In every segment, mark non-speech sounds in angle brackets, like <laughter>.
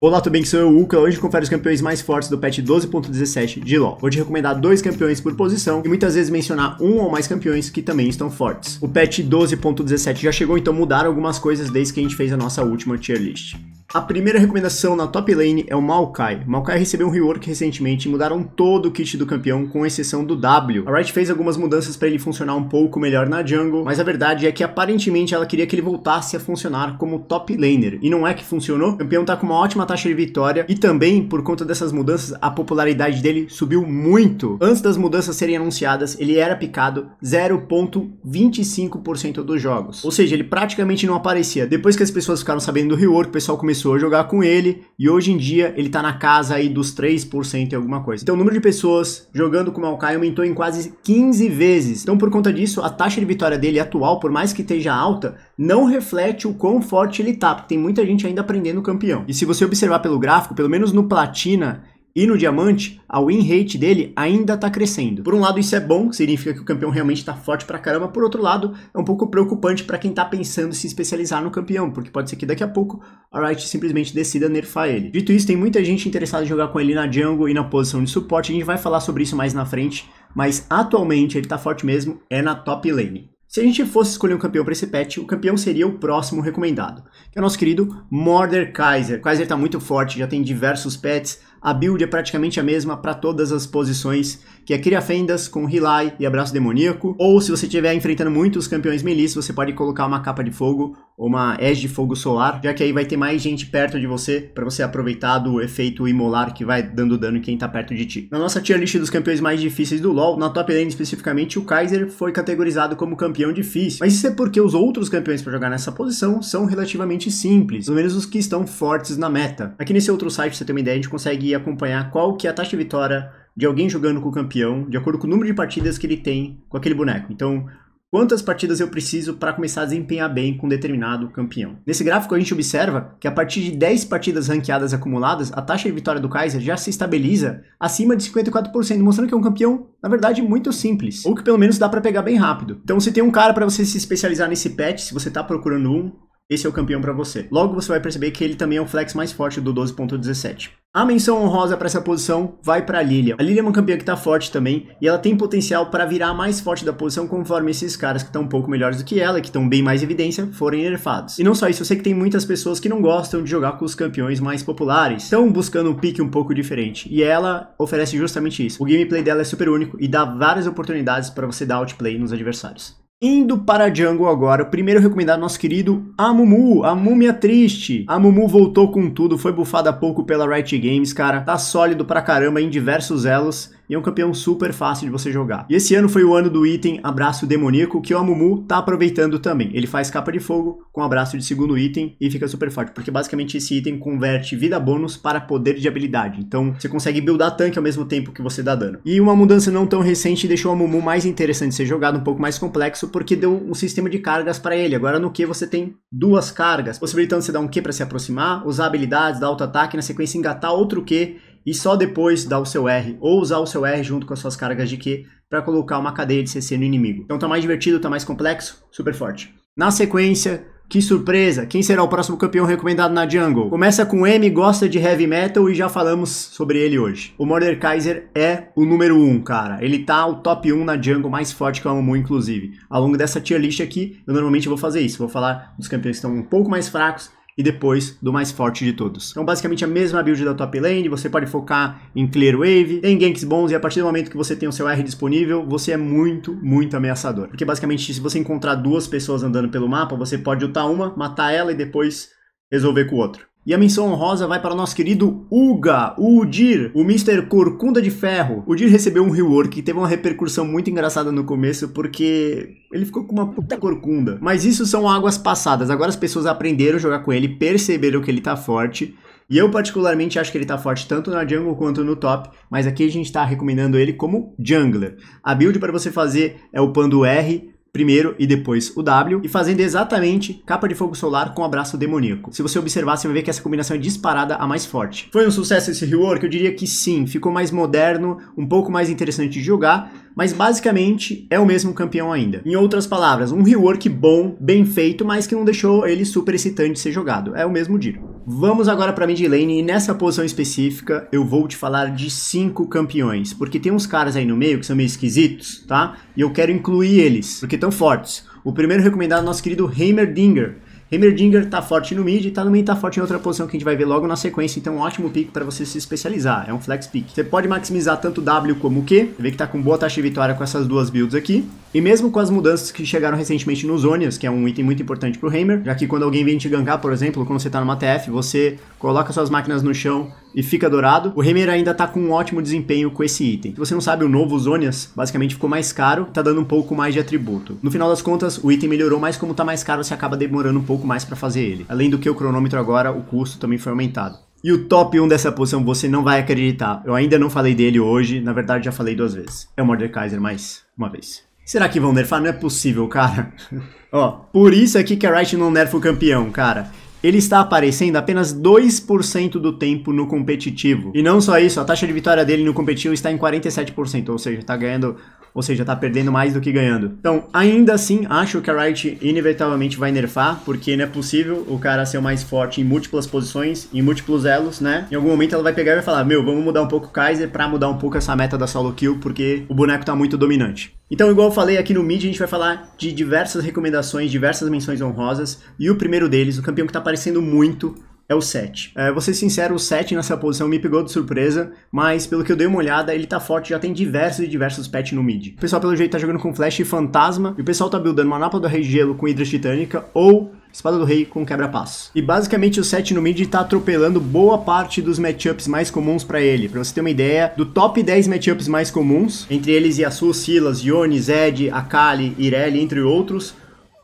Olá, tudo bem? Sou eu, Uca. Hoje confere os campeões mais fortes do patch 12.17 de LoL. Vou te recomendar dois campeões por posição e muitas vezes mencionar um ou mais campeões que também estão fortes. O patch 12.17 já chegou, então mudaram algumas coisas desde que a gente fez a nossa última tier list. A primeira recomendação na top lane é o Maokai. Maokai recebeu um rework recentemente e mudaram todo o kit do campeão, com exceção do W. A Riot fez algumas mudanças para ele funcionar um pouco melhor na jungle, mas a verdade é que aparentemente ela queria que ele voltasse a funcionar como top laner. E não é que funcionou, o campeão tá com uma ótima taxa de vitória e também, por conta dessas mudanças, a popularidade dele subiu muito. Antes das mudanças serem anunciadas, ele era picado 0.25% dos jogos. Ou seja, ele praticamente não aparecia. Depois que as pessoas ficaram sabendo do rework, o pessoal começou começou a jogar com ele e hoje em dia ele tá na casa aí dos 3% e alguma coisa. Então o número de pessoas jogando com o Maokai aumentou em quase 15 vezes. Então por conta disso, a taxa de vitória dele atual, por mais que esteja alta, não reflete o quão forte ele tá, porque tem muita gente ainda aprendendo campeão. E se você observar pelo gráfico, pelo menos no Platina, e no diamante, a win rate dele ainda está crescendo. Por um lado, isso é bom, significa que o campeão realmente está forte pra caramba. Por outro lado, é um pouco preocupante para quem está pensando se especializar no campeão, porque pode ser que daqui a pouco a Riot simplesmente decida nerfar ele. Dito isso, tem muita gente interessada em jogar com ele na jungle e na posição de suporte. A gente vai falar sobre isso mais na frente, mas atualmente ele está forte mesmo, é na top lane. Se a gente fosse escolher um campeão para esse patch, o campeão seria o próximo recomendado, que é o nosso querido Morder Kaiser está muito forte, já tem diversos pets, a build é praticamente a mesma para todas as posições, que é cria fendas com Relay e Abraço Demoníaco. Ou se você estiver enfrentando muitos campeões melee, você pode colocar uma capa de fogo ou uma edge de fogo solar, já que aí vai ter mais gente perto de você para você aproveitar do efeito imolar que vai dando dano em quem tá perto de ti. Na nossa tier list dos campeões mais difíceis do LoL, na top lane especificamente, o Kaiser foi categorizado como campeão difícil. Mas isso é porque os outros campeões para jogar nessa posição são relativamente simples, pelo menos os que estão fortes na meta. Aqui nesse outro site, pra você ter uma ideia, a gente consegue consegue acompanhar qual que é a taxa de vitória de alguém jogando com o campeão, de acordo com o número de partidas que ele tem com aquele boneco. Então, quantas partidas eu preciso para começar a desempenhar bem com determinado campeão. Nesse gráfico a gente observa que a partir de 10 partidas ranqueadas acumuladas, a taxa de vitória do Kaiser já se estabiliza acima de 54%, mostrando que é um campeão, na verdade, muito simples, ou que pelo menos dá para pegar bem rápido. Então se tem um cara para você se especializar nesse patch, se você está procurando um, esse é o campeão para você. Logo você vai perceber que ele também é o flex mais forte do 12.17. A menção honrosa para essa posição vai para a Lilia. A Lilia é uma campeã que está forte também e ela tem potencial para virar a mais forte da posição conforme esses caras que estão um pouco melhores do que ela, que estão bem mais evidência, forem nerfados. E não só isso, eu sei que tem muitas pessoas que não gostam de jogar com os campeões mais populares, estão buscando um pique um pouco diferente e ela oferece justamente isso. O gameplay dela é super único e dá várias oportunidades para você dar outplay nos adversários. Indo para Jungle agora, o primeiro recomendado nosso querido Amumu, a Múmia Triste. A Mumu voltou com tudo, foi bufada há pouco pela Riot Games, cara. Tá sólido pra caramba em diversos elos e é um campeão super fácil de você jogar. E esse ano foi o ano do item Abraço Demoníaco, que o Amumu tá aproveitando também. Ele faz capa de fogo com abraço de segundo item e fica super forte, porque basicamente esse item converte vida bônus para poder de habilidade. Então você consegue buildar tanque ao mesmo tempo que você dá dano. E uma mudança não tão recente deixou o Amumu mais interessante de ser jogado, um pouco mais complexo, porque deu um sistema de cargas para ele. Agora no que você tem duas cargas, possibilitando você dar um Q para se aproximar, usar habilidades, dar auto-ataque, na sequência engatar outro Q e só depois dar o seu R ou usar o seu R junto com as suas cargas de Q para colocar uma cadeia de CC no inimigo. Então tá mais divertido, tá mais complexo, super forte. Na sequência, que surpresa! Quem será o próximo campeão recomendado na Jungle? Começa com M, gosta de heavy metal e já falamos sobre ele hoje. O Mordekaiser é o número 1, um, cara. Ele tá o top 1 um na Jungle mais forte que o Amumu, inclusive. Ao longo dessa tier list aqui, eu normalmente vou fazer isso. Vou falar dos campeões que estão um pouco mais fracos e depois do mais forte de todos. Então basicamente a mesma build da top lane, você pode focar em clear wave, em ganks bons e a partir do momento que você tem o seu R disponível, você é muito, muito ameaçador. Porque basicamente se você encontrar duas pessoas andando pelo mapa, você pode ultar uma, matar ela e depois resolver com o outro. E a menção honrosa vai para o nosso querido Uga, o Udir, o Mr. Corcunda de Ferro. O Udir recebeu um rework que teve uma repercussão muito engraçada no começo, porque ele ficou com uma puta corcunda. Mas isso são águas passadas, agora as pessoas aprenderam a jogar com ele, perceberam que ele tá forte. E eu particularmente acho que ele tá forte tanto na jungle quanto no top, mas aqui a gente tá recomendando ele como jungler. A build para você fazer é pando R, primeiro e depois o W, e fazendo exatamente capa de fogo solar com abraço demoníaco. Se você observar, você vai ver que essa combinação é disparada a mais forte. Foi um sucesso esse rework? Eu diria que sim, ficou mais moderno, um pouco mais interessante de jogar, mas basicamente é o mesmo campeão ainda. Em outras palavras, um rework bom, bem feito, mas que não deixou ele super excitante de ser jogado. É o mesmo Diro. Vamos agora para mid lane e nessa posição específica eu vou te falar de cinco campeões, porque tem uns caras aí no meio que são meio esquisitos, tá? E eu quero incluir eles, porque estão fortes. O primeiro recomendado é o nosso querido Heimerdinger, Dinger tá forte no mid e tá, também tá forte em outra posição que a gente vai ver logo na sequência, então um ótimo pick para você se especializar, é um flex pick. Você pode maximizar tanto W como Q, vê que tá com boa taxa de vitória com essas duas builds aqui, e mesmo com as mudanças que chegaram recentemente nos Onias, que é um item muito importante para Hammer, já que quando alguém vem te gankar, por exemplo, quando você está numa TF, você coloca suas máquinas no chão, e fica dourado. O Remer ainda tá com um ótimo desempenho com esse item. Se você não sabe, o novo Zonias basicamente ficou mais caro, tá dando um pouco mais de atributo. No final das contas, o item melhorou, mas como tá mais caro, você acaba demorando um pouco mais para fazer ele. Além do que o cronômetro agora, o custo também foi aumentado. E o top 1 dessa posição você não vai acreditar. Eu ainda não falei dele hoje, na verdade já falei duas vezes. É o Mordekaiser mais uma vez. Será que vão nerfar? Não é possível, cara. <laughs> Ó, por isso aqui que a Riot não nerfa o campeão, cara ele está aparecendo apenas 2% do tempo no competitivo. E não só isso, a taxa de vitória dele no competitivo está em 47%, ou seja, está ganhando, ou seja, está perdendo mais do que ganhando. Então, ainda assim, acho que a Riot inevitavelmente vai nerfar, porque não é possível o cara ser o mais forte em múltiplas posições, em múltiplos elos, né? Em algum momento ela vai pegar e vai falar: "Meu, vamos mudar um pouco o Kaiser para mudar um pouco essa meta da solo kill, porque o boneco está muito dominante". Então, igual eu falei aqui no Mid, a gente vai falar de diversas recomendações, diversas menções honrosas, e o primeiro deles, o campeão que está aparecendo muito, é o 7. É, vou ser sincero, o 7 nessa posição me pegou de surpresa, mas pelo que eu dei uma olhada, ele tá forte, já tem diversos e diversos pets no mid. O pessoal, pelo jeito, tá jogando com Flash e Fantasma, e o pessoal tá buildando uma Napa do Rei Gelo com Hidra Titânica, ou Espada do Rei com quebra-passo. E basicamente o set no mid tá atropelando boa parte dos matchups mais comuns para ele. Pra você ter uma ideia, do top 10 matchups mais comuns, entre eles Yasuo, Silas, Yone, Zed, Akali, Irelia, entre outros,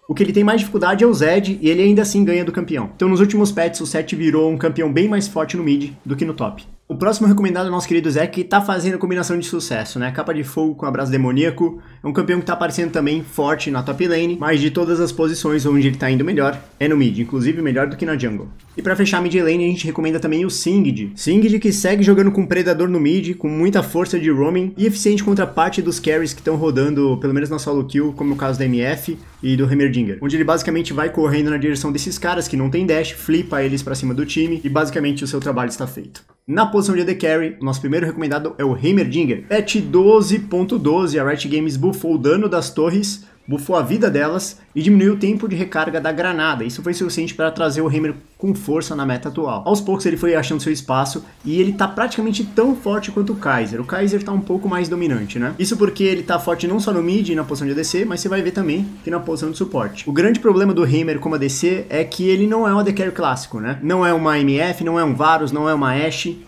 o que ele tem mais dificuldade é o Zed e ele ainda assim ganha do campeão. Então nos últimos pets o set virou um campeão bem mais forte no mid do que no top. O próximo recomendado nosso querido Zé, que tá fazendo combinação de sucesso, né? Capa de fogo com abraço demoníaco. É um campeão que tá aparecendo também forte na top lane, mas de todas as posições onde ele tá indo melhor, é no mid, inclusive melhor do que na jungle. E para fechar a mid lane, a gente recomenda também o Singed. Singed que segue jogando com Predador no mid, com muita força de roaming e eficiente contra parte dos carries que estão rodando, pelo menos na solo kill, como o caso da MF e do Heimerdinger, onde ele basicamente vai correndo na direção desses caras que não tem dash, flipa eles para cima do time e basicamente o seu trabalho está feito. Na posição de AD Carry, o nosso primeiro recomendado é o Heimerdinger. Patch 12.12, a Riot Games buffou o dano das torres bufou a vida delas e diminuiu o tempo de recarga da granada. Isso foi suficiente para trazer o Hammer com força na meta atual. Aos poucos ele foi achando seu espaço e ele tá praticamente tão forte quanto o Kaiser. O Kaiser tá um pouco mais dominante, né? Isso porque ele tá forte não só no mid e na posição de ADC, mas você vai ver também que na posição de suporte. O grande problema do Hammer como ADC é que ele não é um adc clássico, né? Não é uma MF, não é um Varus, não é uma Ashe.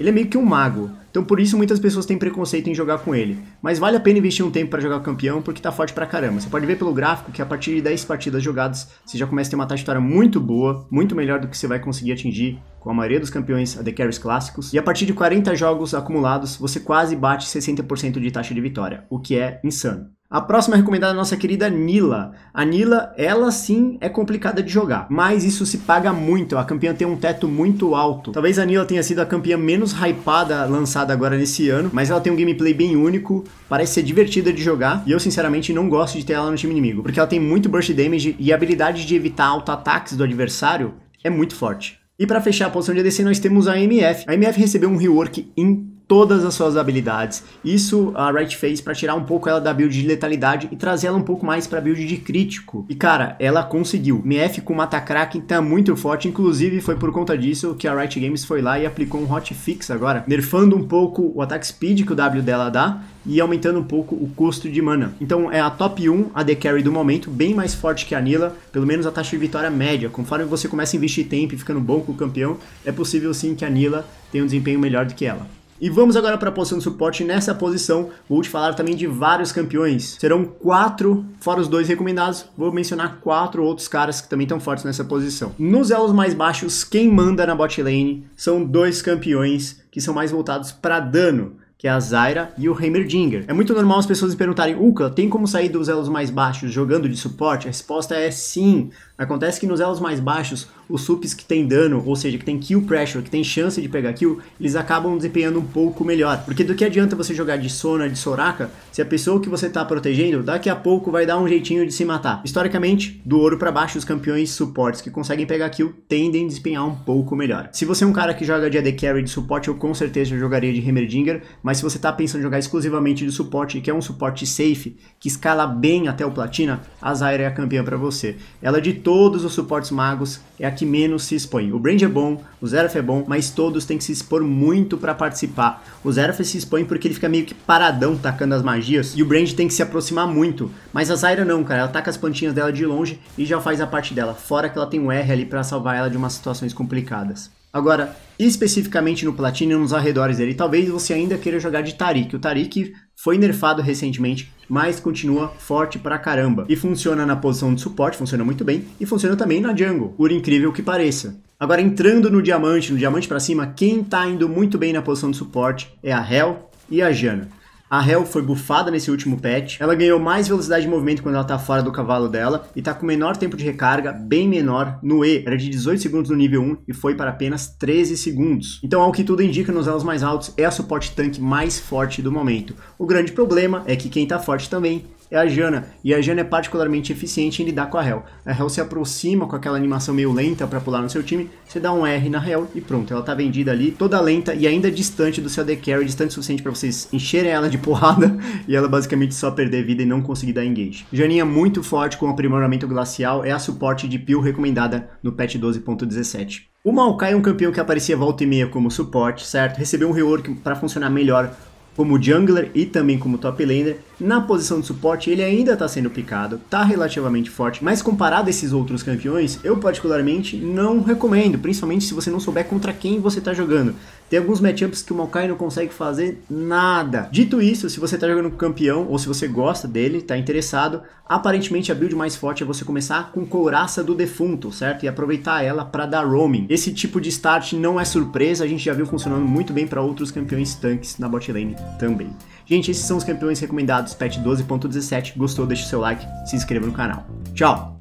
Ele é meio que um mago. Então por isso muitas pessoas têm preconceito em jogar com ele. Mas vale a pena investir um tempo para jogar campeão, porque tá forte pra caramba. Você pode ver pelo gráfico que a partir de 10 partidas jogadas, você já começa a ter uma taxa vitória muito boa, muito melhor do que você vai conseguir atingir com a maioria dos campeões AD Carries clássicos. E a partir de 40 jogos acumulados, você quase bate 60% de taxa de vitória, o que é insano. A próxima recomendada é a nossa querida Nila. A Nila, ela sim é complicada de jogar, mas isso se paga muito. A campeã tem um teto muito alto. Talvez a Nila tenha sido a campeã menos hypada lançada agora nesse ano, mas ela tem um gameplay bem único, parece ser divertida de jogar, e eu sinceramente não gosto de ter ela no time inimigo, porque ela tem muito burst damage e a habilidade de evitar auto-ataques do adversário é muito forte. E para fechar a posição de ADC, nós temos a MF. A MF recebeu um rework incrível todas as suas habilidades. Isso a Wright fez para tirar um pouco ela da build de letalidade e trazer ela um pouco mais para build de crítico. E cara, ela conseguiu. MF com mata Kraken tá muito forte, inclusive foi por conta disso que a Wright Games foi lá e aplicou um hotfix agora, nerfando um pouco o ataque speed que o W dela dá e aumentando um pouco o custo de mana. Então é a top 1 AD Carry do momento, bem mais forte que a Nila, pelo menos a taxa de vitória média. Conforme você começa a investir tempo e ficando bom com o campeão, é possível sim que a Nila tenha um desempenho melhor do que ela. E vamos agora para a posição de suporte. Nessa posição, vou te falar também de vários campeões. Serão quatro, fora os dois recomendados. Vou mencionar quatro outros caras que também estão fortes nessa posição. Nos elos mais baixos, quem manda na bot lane são dois campeões que são mais voltados para dano que é a Zyra e o Heimerdinger. É muito normal as pessoas me perguntarem, Uka, tem como sair dos elos mais baixos jogando de suporte? A resposta é sim. Acontece que nos elos mais baixos, os sups que tem dano, ou seja, que tem kill pressure, que tem chance de pegar kill, eles acabam desempenhando um pouco melhor. Porque do que adianta você jogar de Sona, de Soraka, se a pessoa que você está protegendo daqui a pouco vai dar um jeitinho de se matar. Historicamente, do ouro para baixo, os campeões suportes que conseguem pegar kill tendem a desempenhar um pouco melhor. Se você é um cara que joga de AD Carry de suporte, eu com certeza jogaria de remedinger mas se você está pensando em jogar exclusivamente de suporte, que é um suporte safe, que escala bem até o platina, a Zyra é a campeã para você. Ela é de todos os suportes magos é a que menos se expõe. O Brand é bom, o Zeref é bom, mas todos têm que se expor muito para participar. O Zeref se expõe porque ele fica meio que paradão tacando as magias e o Brand tem que se aproximar muito. Mas a Zyra não, cara, ela taca as plantinhas dela de longe e já faz a parte dela, fora que ela tem um R ali para salvar ela de umas situações complicadas. Agora, especificamente no Platinum, nos arredores dele, talvez você ainda queira jogar de Tarik. O Tarik foi nerfado recentemente, mas continua forte pra caramba. E funciona na posição de suporte, funciona muito bem, e funciona também na jungle, por incrível que pareça. Agora, entrando no diamante, no diamante para cima, quem tá indo muito bem na posição de suporte é a Hel e a Jana. A Hell foi bufada nesse último patch, ela ganhou mais velocidade de movimento quando ela tá fora do cavalo dela e tá com menor tempo de recarga, bem menor. No E era de 18 segundos no nível 1 e foi para apenas 13 segundos. Então, ao que tudo indica, nos elos mais altos é a suporte tanque mais forte do momento. O grande problema é que quem tá forte também é a Jana. E a Jana é particularmente eficiente em lidar com a Hel. A Hel se aproxima com aquela animação meio lenta para pular no seu time, você dá um R na Hel e pronto, ela tá vendida ali, toda lenta e ainda distante do seu AD Carry, distante o suficiente para vocês encherem ela de <laughs> porrada e ela basicamente só perder vida e não conseguir dar engage. Janinha é muito forte com aprimoramento glacial, é a suporte de Peel recomendada no patch 12.17. O Maokai é um campeão que aparecia volta e meia como suporte, certo? Recebeu um rework para funcionar melhor como jungler e também como top laner, na posição de suporte, ele ainda está sendo picado, está relativamente forte, mas comparado a esses outros campeões, eu particularmente não recomendo, principalmente se você não souber contra quem você está jogando. Tem alguns matchups que o Maokai não consegue fazer nada. Dito isso, se você está jogando com campeão, ou se você gosta dele, está interessado, aparentemente a build mais forte é você começar com couraça do defunto, certo? E aproveitar ela para dar roaming. Esse tipo de start não é surpresa, a gente já viu funcionando muito bem para outros campeões tanques na bot lane também. Gente, esses são os campeões recomendados Patch 12.17. Gostou? Deixa o seu like, se inscreva no canal. Tchau!